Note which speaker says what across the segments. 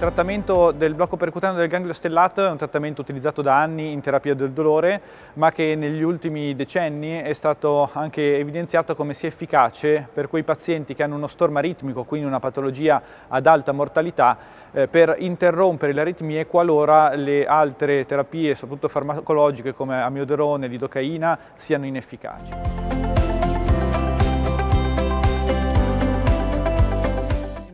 Speaker 1: Il trattamento del blocco percutaneo del ganglio stellato è un trattamento utilizzato da anni in terapia del dolore, ma che negli ultimi decenni è stato anche evidenziato come sia efficace per quei pazienti che hanno uno storma ritmico, quindi una patologia ad alta mortalità, eh, per interrompere le aritmie qualora le altre terapie, soprattutto farmacologiche come amiodarone e lidocaina, siano inefficaci.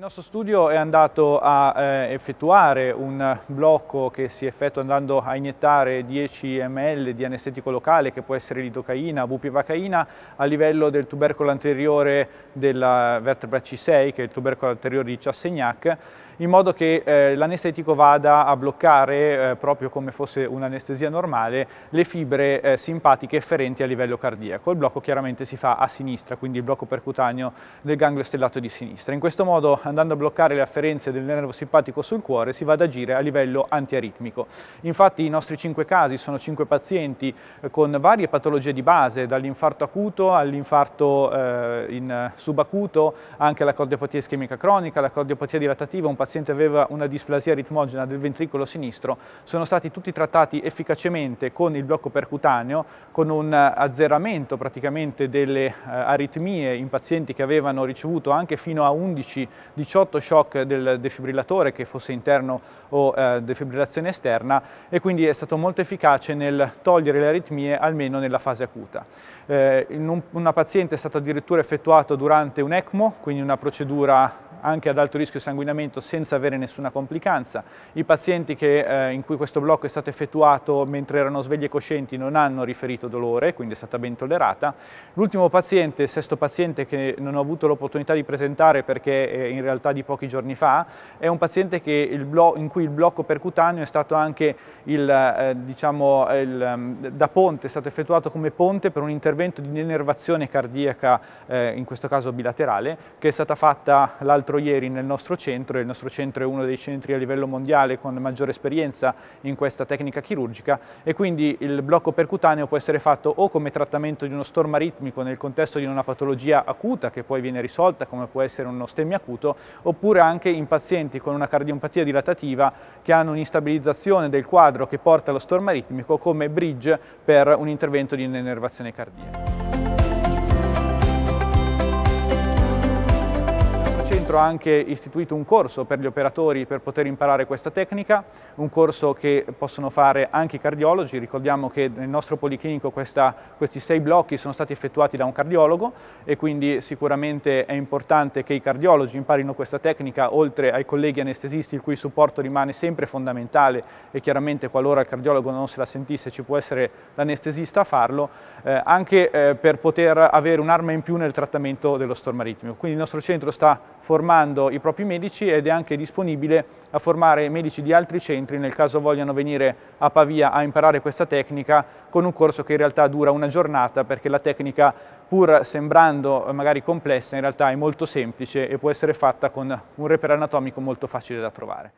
Speaker 1: Il nostro studio è andato a eh, effettuare un blocco che si effettua andando a iniettare 10 ml di anestetico locale che può essere lidocaina, bupivacaina a livello del tubercolo anteriore della vertebra C6 che è il tubercolo anteriore di Chassegnac in modo che eh, l'anestetico vada a bloccare eh, proprio come fosse un'anestesia normale le fibre eh, simpatiche efferenti a livello cardiaco. Il blocco chiaramente si fa a sinistra quindi il blocco percutaneo del ganglio stellato di sinistra. In questo modo andando a bloccare le afferenze del nervo simpatico sul cuore, si va ad agire a livello antiaritmico. Infatti i nostri cinque casi sono cinque pazienti eh, con varie patologie di base, dall'infarto acuto all'infarto eh, subacuto, anche la cardiopatia ischemica cronica, la cardiopatia dilatativa, un paziente aveva una displasia ritmogena del ventricolo sinistro, sono stati tutti trattati efficacemente con il blocco percutaneo, con un azzeramento praticamente delle eh, aritmie in pazienti che avevano ricevuto anche fino a 11 di 18 shock del defibrillatore che fosse interno o eh, defibrillazione esterna e quindi è stato molto efficace nel togliere le aritmie almeno nella fase acuta. Eh, in un, una paziente è stato addirittura effettuato durante un ECMO, quindi una procedura anche ad alto rischio sanguinamento senza avere nessuna complicanza. I pazienti che, eh, in cui questo blocco è stato effettuato mentre erano svegli e coscienti non hanno riferito dolore, quindi è stata ben tollerata. L'ultimo paziente, il sesto paziente che non ho avuto l'opportunità di presentare perché eh, in realtà di pochi giorni fa, è un paziente in cui il blocco percutaneo è stato anche il, eh, diciamo, il, ehm, da ponte, è stato effettuato come ponte per un intervento di denervazione cardiaca, eh, in questo caso bilaterale, che è stata fatta l'altro incontro ieri nel nostro centro, e il nostro centro è uno dei centri a livello mondiale con maggiore esperienza in questa tecnica chirurgica e quindi il blocco percutaneo può essere fatto o come trattamento di uno storma ritmico nel contesto di una patologia acuta che poi viene risolta come può essere uno stemmi acuto oppure anche in pazienti con una cardiopatia dilatativa che hanno un'instabilizzazione del quadro che porta allo storma ritmico come bridge per un intervento di un'enervazione cardiaca. peraltro anche istituito un corso per gli operatori per poter imparare questa tecnica, un corso che possono fare anche i cardiologi, ricordiamo che nel nostro policlinico questa, questi sei blocchi sono stati effettuati da un cardiologo e quindi sicuramente è importante che i cardiologi imparino questa tecnica oltre ai colleghi anestesisti il cui supporto rimane sempre fondamentale e chiaramente qualora il cardiologo non se la sentisse ci può essere l'anestesista a farlo, eh, anche eh, per poter avere un'arma in più nel trattamento dello stormo Quindi il nostro centro sta formando formando i propri medici ed è anche disponibile a formare medici di altri centri nel caso vogliano venire a Pavia a imparare questa tecnica con un corso che in realtà dura una giornata perché la tecnica pur sembrando magari complessa in realtà è molto semplice e può essere fatta con un repero anatomico molto facile da trovare.